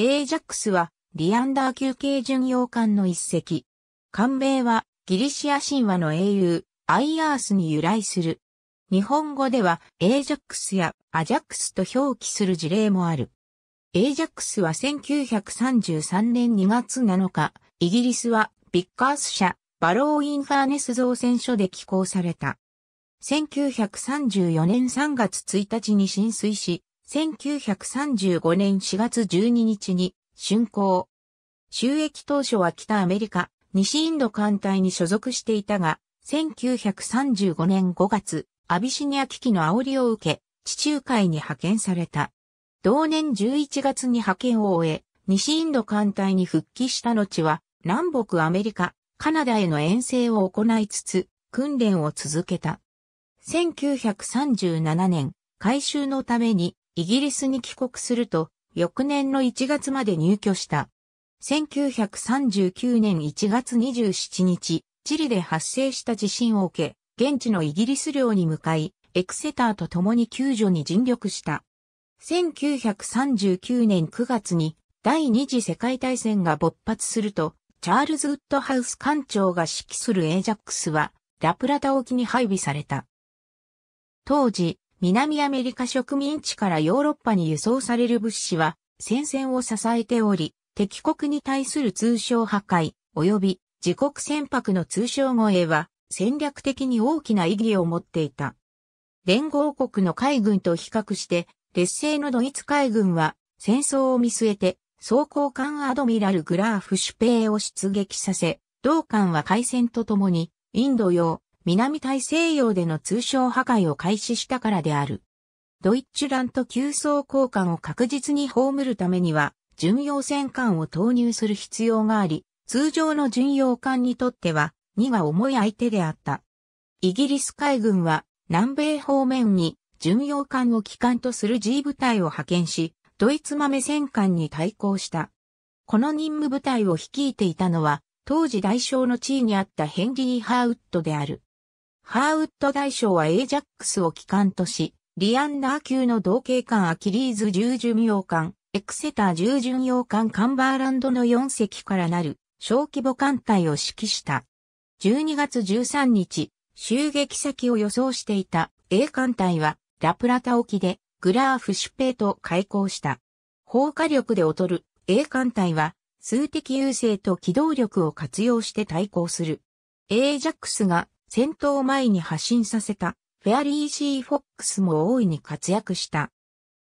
エージャックスは、リアンダー級系巡洋艦の一隻。艦名は、ギリシア神話の英雄、アイアースに由来する。日本語では、エージャックスやアジャックスと表記する事例もある。エージャックスは1933年2月7日、イギリスは、ビッカース社、バローインファーネス造船所で寄港された。1934年3月1日に浸水し、1935年4月12日に竣工。収益当初は北アメリカ、西インド艦隊に所属していたが、1935年5月、アビシニア危機の煽りを受け、地中海に派遣された。同年11月に派遣を終え、西インド艦隊に復帰した後は、南北アメリカ、カナダへの遠征を行いつつ、訓練を続けた。1937年、改修のためにイギリスに帰国すると、翌年の1月まで入居した。1939年1月27日、チリで発生した地震を受け、現地のイギリス領に向かい、エクセターと共に救助に尽力した。1939年9月に第二次世界大戦が勃発すると、チャールズ・ウッドハウス艦長が指揮するエージャックスは、ラプラタ沖に配備された。当時、南アメリカ植民地からヨーロッパに輸送される物資は戦線を支えており、敵国に対する通商破壊及び自国船舶の通商護衛は戦略的に大きな意義を持っていた。連合国の海軍と比較して、劣勢のドイツ海軍は戦争を見据えて装甲艦アドミラル・グラーフ・シュペイを出撃させ、同艦は海戦とともにインド洋、南大西洋での通商破壊を開始したからである。ドイッチュラント急走交換を確実に葬るためには、巡洋戦艦を投入する必要があり、通常の巡洋艦にとっては、荷が重い相手であった。イギリス海軍は、南米方面に巡洋艦を機関とする G 部隊を派遣し、ドイツ豆戦艦に対抗した。この任務部隊を率いていたのは、当時代償の地位にあったヘンリー・ハーウッドである。ハーウッド大将はエージャックスを機関とし、リアンダー級の同系艦アキリーズ従巡洋艦、エクセター従巡洋艦カンバーランドの4隻からなる小規模艦隊を指揮した。12月13日、襲撃先を予想していた A 艦隊はラプラタ沖でグラーフシュペーと開港した。砲火力で劣る A 艦隊は数的優勢と機動力を活用して対抗する。A ジャックスが戦闘前に発進させたフェアリーシー・フォックスも大いに活躍した。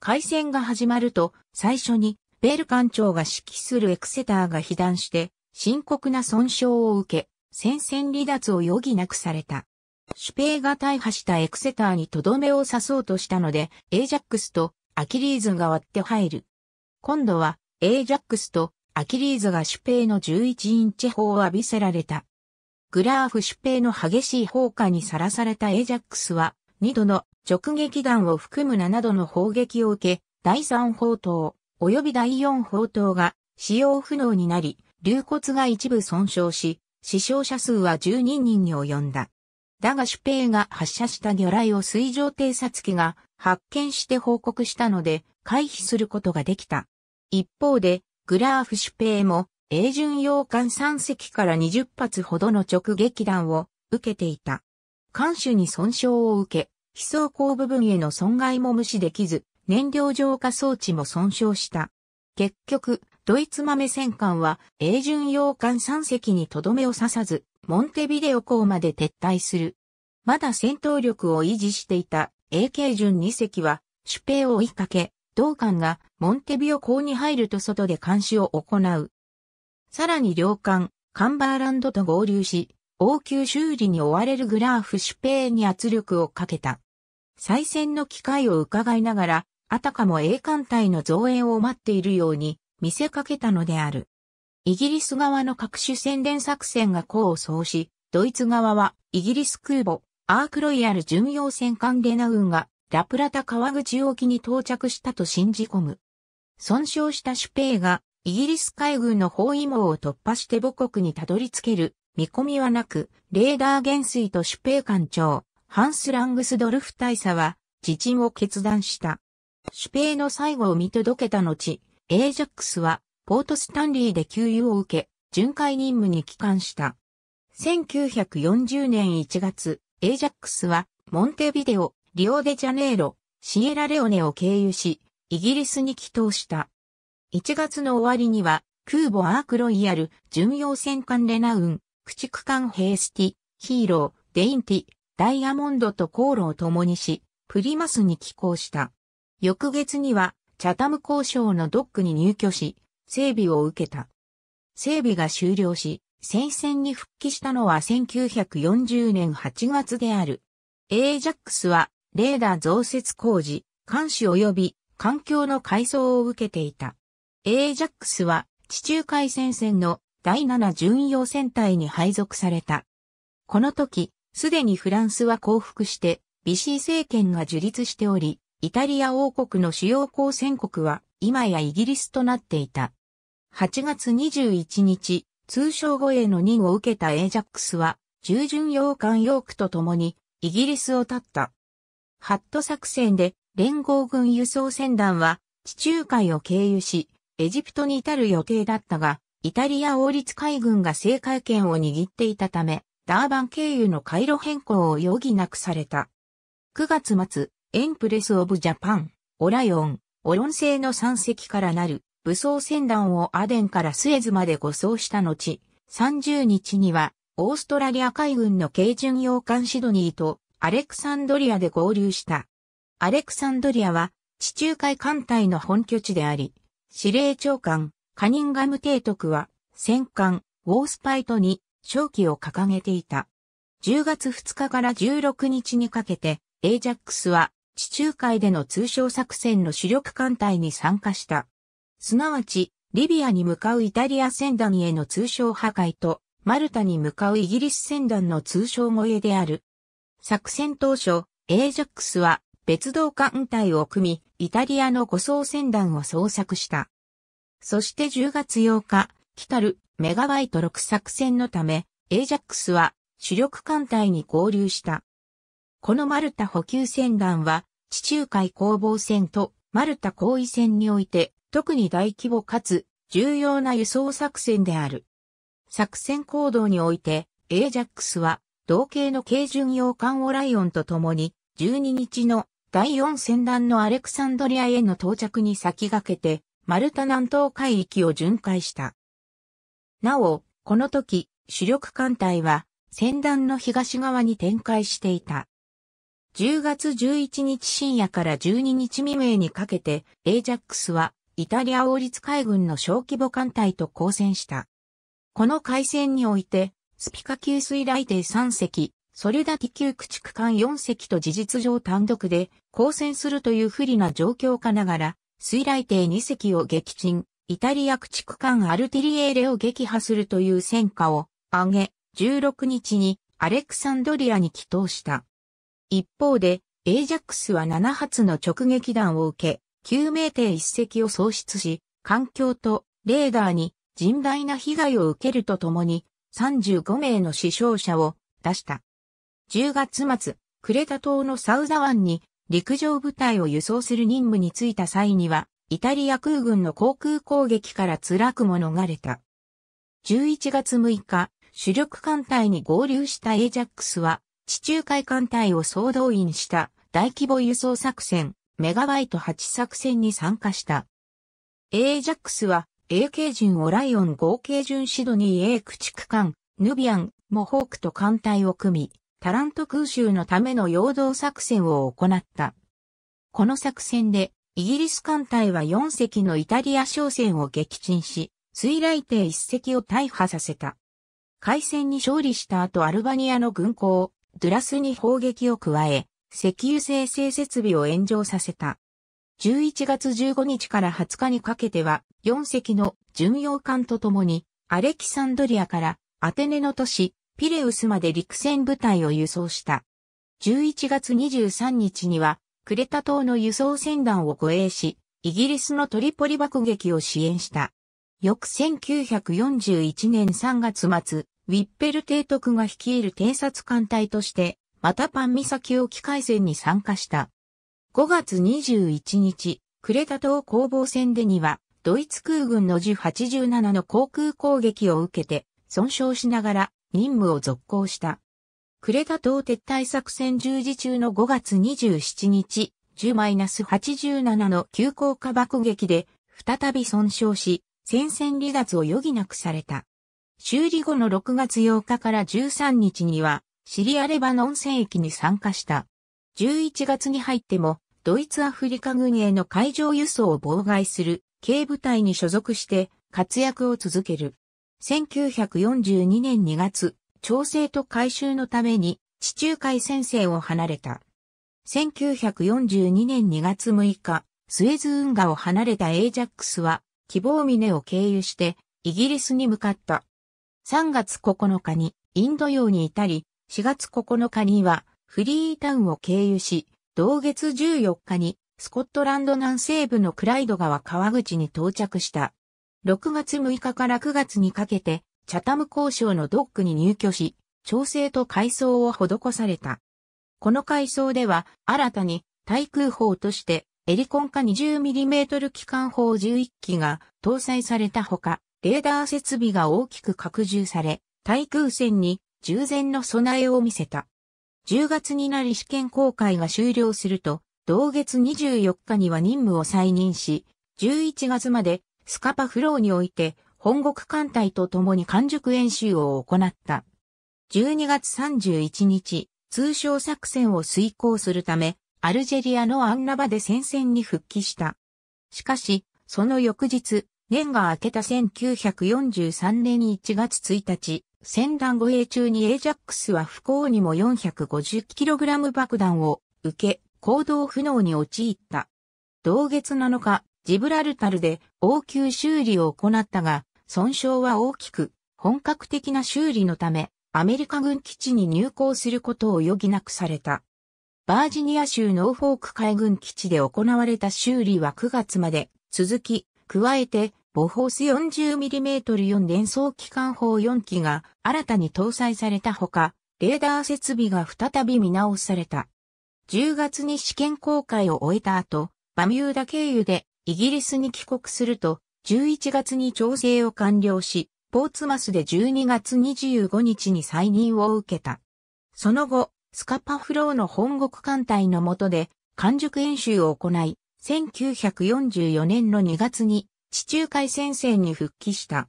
海戦が始まると最初にベール艦長が指揮するエクセターが被弾して深刻な損傷を受け戦線離脱を余儀なくされた。シュペイが大破したエクセターにとどめを刺そうとしたのでエージャックスとアキリーズが割って入る。今度はエージャックスとアキリーズがシュペイの11インチ砲を浴びせられた。グラーフペ兵の激しい砲火にさらされたエジャックスは、2度の直撃弾を含む7度の砲撃を受け、第3砲塔、及び第4砲塔が使用不能になり、流骨が一部損傷し、死傷者数は12人に及んだ。だが主兵が発射した魚雷を水上偵察機が発見して報告したので回避することができた。一方で、グラーフ主兵も英順洋艦3隻から20発ほどの直撃弾を受けていた。艦首に損傷を受け、飛装甲部分への損害も無視できず、燃料浄化装置も損傷した。結局、ドイツ豆戦艦は、英順洋艦3隻にとどめを刺さず、モンテビデオ港まで撤退する。まだ戦闘力を維持していた AK 順2隻は、主兵を追いかけ、同艦がモンテビオ港に入ると外で監視を行う。さらに両艦、カンバーランドと合流し、応急修理に追われるグラーフシュペーに圧力をかけた。再戦の機会を伺いながら、あたかも英艦隊の増援を待っているように見せかけたのである。イギリス側の各種宣伝作戦が功を奏し、ドイツ側はイギリス空母アークロイヤル巡洋戦艦レナウンがラプラタ川口沖に到着したと信じ込む。損傷したシュペイがイギリス海軍の包囲網を突破して母国にたどり着ける見込みはなく、レーダー元帥と主兵艦長、ハンス・ラングスドルフ大佐は、自陣を決断した。主兵の最後を見届けた後、エージャックスは、ポートスタンリーで給油を受け、巡回任務に帰還した。1940年1月、エージャックスは、モンテビデオ、リオデジャネイロ、シエラレオネを経由し、イギリスに帰投した。1月の終わりには、空母アークロイヤル、巡洋戦艦レナウン、駆逐艦ヘースティ、ヒーロー、デインティ、ダイヤモンドと航路を共にし、プリマスに寄港した。翌月には、チャタム交渉のドックに入居し、整備を受けた。整備が終了し、戦線に復帰したのは1940年8月である。エージャックスは、レーダー増設工事、監視及び環境の改装を受けていた。エージャックスは地中海戦線の第7巡洋戦隊に配属された。この時、すでにフランスは降伏して、ビシー政権が樹立しており、イタリア王国の主要交戦国は今やイギリスとなっていた。8月21日、通称護衛の任を受けたエージャックスは、従巡洋艦ヨークと共にイギリスを立った。ハット作戦で連合軍輸送船団は地中海を経由し、エジプトに至る予定だったが、イタリア王立海軍が制海権を握っていたため、ダーバン経由の回路変更を余儀なくされた。9月末、エンプレス・オブ・ジャパン、オライオン、オロン製の山積からなる武装船団をアデンからスエズまで護送した後、30日には、オーストラリア海軍の軽巡洋艦シドニーとアレクサンドリアで合流した。アレクサンドリアは地中海艦隊の本拠地であり、司令長官、カニンガム提督は、戦艦、ウォースパイトに、勝機を掲げていた。10月2日から16日にかけて、エイジャックスは、地中海での通商作戦の主力艦隊に参加した。すなわち、リビアに向かうイタリア船団への通商破壊と、マルタに向かうイギリス船団の通商護衛である。作戦当初、エージャックスは別動艦隊を組み、イタリアの護送船団を捜索した。そして10月8日、来たるメガバイト6作戦のため、エージャックスは主力艦隊に合流した。このマルタ補給船団は、地中海攻防船とマルタ包位船において、特に大規模かつ重要な輸送作戦である。作戦行動において、エージャックスは、同型の軽巡洋艦オライオンと共に、12日の第4戦団のアレクサンドリアへの到着に先駆けて、マルタ南東海域を巡回した。なお、この時、主力艦隊は、戦団の東側に展開していた。10月11日深夜から12日未明にかけて、エージャックスは、イタリア王立海軍の小規模艦隊と交戦した。この海戦において、スピカ級水雷艇3隻、ソリダティ級駆逐艦4隻と事実上単独で交戦するという不利な状況かながら、水雷艇2隻を撃沈、イタリア駆逐艦アルティリエーレを撃破するという戦果を挙げ、16日にアレクサンドリアに帰投した。一方で、エージャックスは7発の直撃弾を受け、救命艇1隻を喪失し、環境とレーダーに甚大な被害を受けるとともに、35名の死傷者を出した。10月末、クレタ島のサウザ湾に陸上部隊を輸送する任務に就いた際には、イタリア空軍の航空攻撃から辛くも逃れた。11月6日、主力艦隊に合流したエージャックスは、地中海艦隊を総動員した大規模輸送作戦、メガバイト8作戦に参加した。エージャックスは、AK 順オライオン合計順シドニー A 駆逐艦、ヌビアン、モホークと艦隊を組み、タラント空襲のための陽動作戦を行った。この作戦で、イギリス艦隊は4隻のイタリア商船を撃沈し、水雷艇1隻を大破させた。海戦に勝利した後アルバニアの軍港、ドゥラスに砲撃を加え、石油生成設備を炎上させた。11月15日から20日にかけては、4隻の巡洋艦と共に、アレキサンドリアからアテネの都市ピレウスまで陸戦部隊を輸送した。11月23日には、クレタ島の輸送船団を護衛し、イギリスのトリポリ爆撃を支援した。翌1941年3月末、ウィッペル提督が率いる偵察艦隊として、またパン岬沖海戦に参加した。5月21日、クレタ島攻防戦でには、ドイツ空軍の G87 の航空攻撃を受けて、損傷しながら任務を続行した。クレタ島撤退作戦十字中の5月27日、10-87の急降下爆撃で、再び損傷し、戦線離脱を余儀なくされた。修理後の6月8日から13日には、シリアレバノン戦役に参加した。11月に入っても、ドイツアフリカ軍への海上輸送を妨害する、軽部隊に所属して活躍を続ける。1942年2月、調整と改修のために地中海先生を離れた。1942年2月6日、スエズ運河を離れたエージャックスは、希望峰を経由して、イギリスに向かった。3月9日にインド洋に至り、4月9日にはフリータウンを経由し、同月14日にスコットランド南西部のクライド川川口に到着した。6月6日から9月にかけて、チャタム交渉のドックに入居し、調整と改装を施された。この改装では、新たに、対空砲として、エリコン化 20mm 機関砲11機が搭載されたほか、レーダー設備が大きく拡充され、対空戦に従前の備えを見せた。10月になり試験公開が終了すると、同月24日には任務を再任し、11月までスカパフローにおいて、本国艦隊と共に完熟演習を行った。12月31日、通商作戦を遂行するため、アルジェリアのアンナバで戦線に復帰した。しかし、その翌日、年が明けた1943年1月1日、戦団護衛中にエージャックスは不幸にも 450kg 爆弾を受け、行動不能に陥った。同月7日、ジブラルタルで応急修理を行ったが、損傷は大きく、本格的な修理のため、アメリカ軍基地に入港することを余儀なくされた。バージニア州ノーフォーク海軍基地で行われた修理は9月まで続き、加えて、ボフォース 40mm4 連装機関砲4機が新たに搭載されたほか、レーダー設備が再び見直された。10月に試験公開を終えた後、バミューダ経由でイギリスに帰国すると、11月に調整を完了し、ポーツマスで12月25日に再任を受けた。その後、スカパフローの本国艦隊の下で、完熟演習を行い、1944年の2月に地中海戦線に復帰した。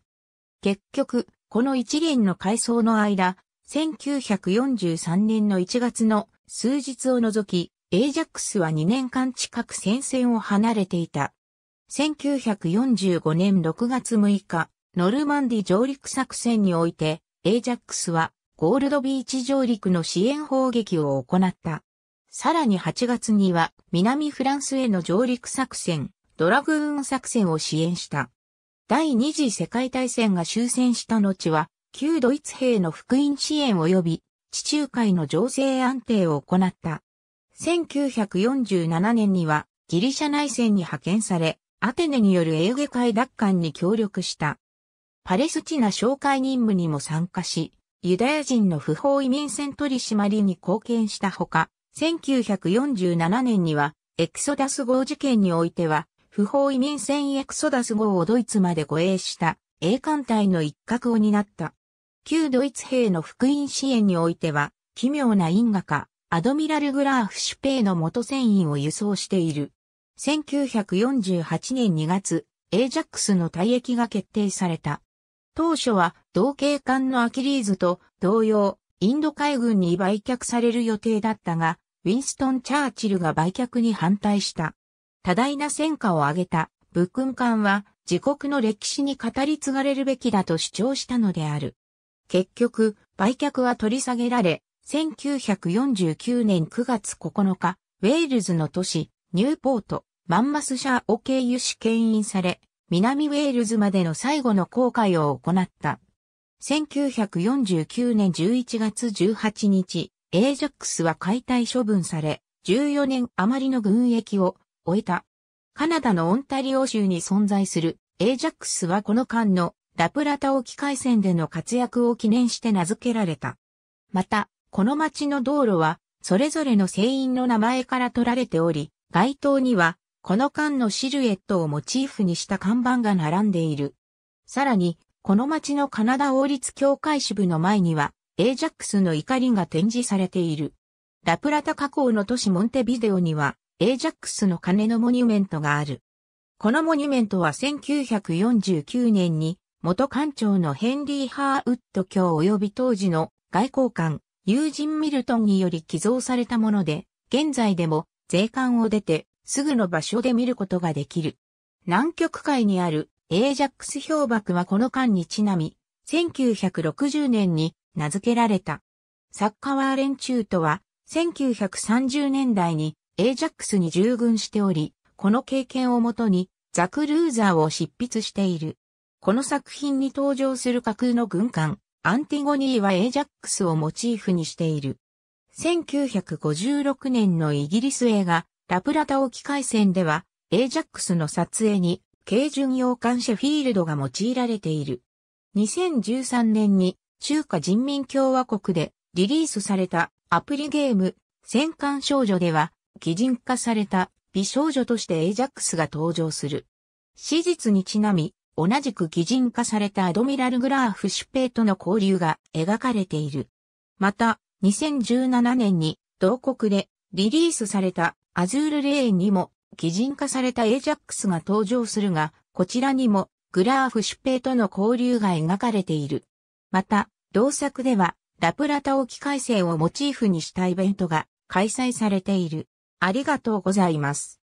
結局、この一連の改装の間、1943年の1月の数日を除き、エージャックスは2年間近く戦線を離れていた。1945年6月6日、ノルマンディ上陸作戦において、エイジャックスはゴールドビーチ上陸の支援砲撃を行った。さらに8月には南フランスへの上陸作戦、ドラグーン作戦を支援した。第二次世界大戦が終戦した後は、旧ドイツ兵の福音支援及び地中海の情勢安定を行った。1947年にはギリシャ内戦に派遣され、アテネによるエーゲ海奪還に協力した。パレスチナ紹介任務にも参加し、ユダヤ人の不法移民船取り締まりに貢献したほか、1947年には、エクソダス号事件においては、不法移民船エクソダス号をドイツまで護衛した英艦隊の一角を担った。旧ドイツ兵の福音支援においては、奇妙な因果か、アドミラル・グラーフ・シュペイの元船員を輸送している。1948年2月、エージャックスの退役が決定された。当初は同系艦のアキリーズと同様、インド海軍に売却される予定だったが、ウィンストン・チャーチルが売却に反対した。多大な戦果を上げたクン艦は自国の歴史に語り継がれるべきだと主張したのである。結局、売却は取り下げられ、1949年9月9日、ウェールズの都市、ニューポート、マンマス社を経由し牽引され、南ウェールズまでの最後の航海を行った。1949年11月18日、エージャックスは解体処分され、14年余りの軍役を終えた。カナダのオンタリオ州に存在するエージャックスはこの間のラプラタ沖海戦での活躍を記念して名付けられた。また、この町の道路は、それぞれの船員の名前から取られており、街灯には、この間のシルエットをモチーフにした看板が並んでいる。さらに、この町のカナダ王立協会支部の前には、エイジャックスの怒りが展示されている。ラプラタ河口の都市モンテビデオには、エイジャックスの鐘のモニュメントがある。このモニュメントは1949年に、元館長のヘンリー・ハーウッド卿及び当時の外交官、友人ミルトンにより寄贈されたもので、現在でも税関を出てすぐの場所で見ることができる。南極海にあるエージャックス氷瀑はこの間にちなみ、1960年に名付けられた。サッカーワーレンチュートは1930年代にエージャックスに従軍しており、この経験をもとにザ・クルーザーを執筆している。この作品に登場する架空の軍艦、アンティゴニーはエージャックスをモチーフにしている。1956年のイギリス映画、ラプラタ沖海戦では、エージャックスの撮影に、軽巡洋艦シェフィールドが用いられている。2013年に中華人民共和国でリリースされたアプリゲーム戦艦少女では、擬人化された美少女としてエイジャックスが登場する。史実にちなみ、同じく擬人化されたアドミラル・グラーフ・シュペイとの交流が描かれている。また、2017年に同国でリリースされたアズールレーンにも、擬人化されたエジャックスが登場するが、こちらにも、グラーフシュペイとの交流が描かれている。また、同作では、ラプラタ沖海戦をモチーフにしたイベントが開催されている。ありがとうございます。